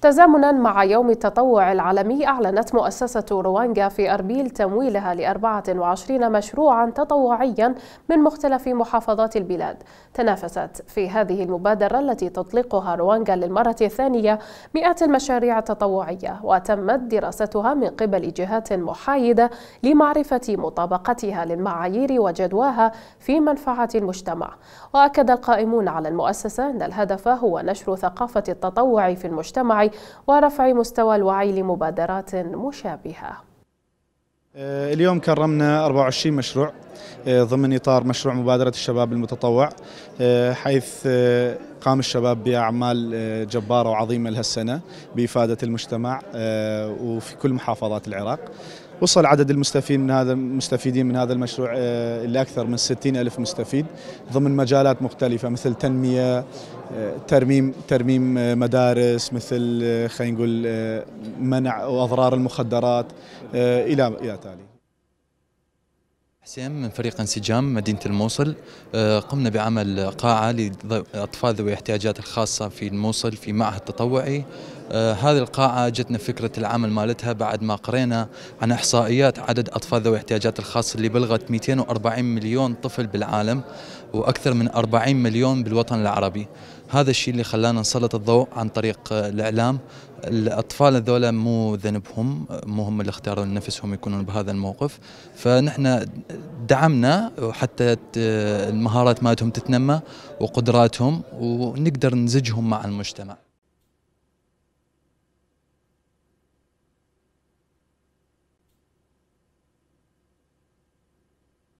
تزامنا مع يوم التطوع العالمي أعلنت مؤسسة روانجا في أربيل تمويلها ل 24 مشروعا تطوعيا من مختلف محافظات البلاد تنافست في هذه المبادرة التي تطلقها روانجا للمرة الثانية مئات المشاريع التطوعية وتمت دراستها من قبل جهات محايدة لمعرفة مطابقتها للمعايير وجدواها في منفعة المجتمع وأكد القائمون على المؤسسة أن الهدف هو نشر ثقافة التطوع في المجتمع ورفع مستوى الوعي لمبادرات مشابهة آه، اليوم كرمنا 24 مشروع آه، ضمن إطار مشروع مبادرة الشباب المتطوع آه، حيث آه، قام الشباب بأعمال جبارة وعظيمة لهالسنة بإفادة المجتمع وفي كل محافظات العراق وصل عدد المستفيدين من هذا المستفيدين من هذا المشروع إلى أكثر من 60 ألف مستفيد ضمن مجالات مختلفة مثل تنمية ترميم ترميم مدارس مثل خلينا نقول منع واضرار المخدرات الى الى تالي حسين من فريق انسجام مدينة الموصل آه، قمنا بعمل قاعة لأطفال ذوي الاحتياجات الخاصة في الموصل في معهد تطوعي آه، هذه القاعة جتنا فكرة العمل مالتها بعد ما قرينا عن إحصائيات عدد أطفال ذوي الاحتياجات الخاصة اللي بلغت 240 مليون طفل بالعالم وأكثر من 40 مليون بالوطن العربي هذا الشيء اللي خلانا نسلط الضوء عن طريق الاعلام الاطفال هذول مو ذنبهم مو هم اللي اختاروا نفسهم يكونون بهذا الموقف فنحن دعمنا حتى المهارات مالتهم تتنمى وقدراتهم ونقدر نزجهم مع المجتمع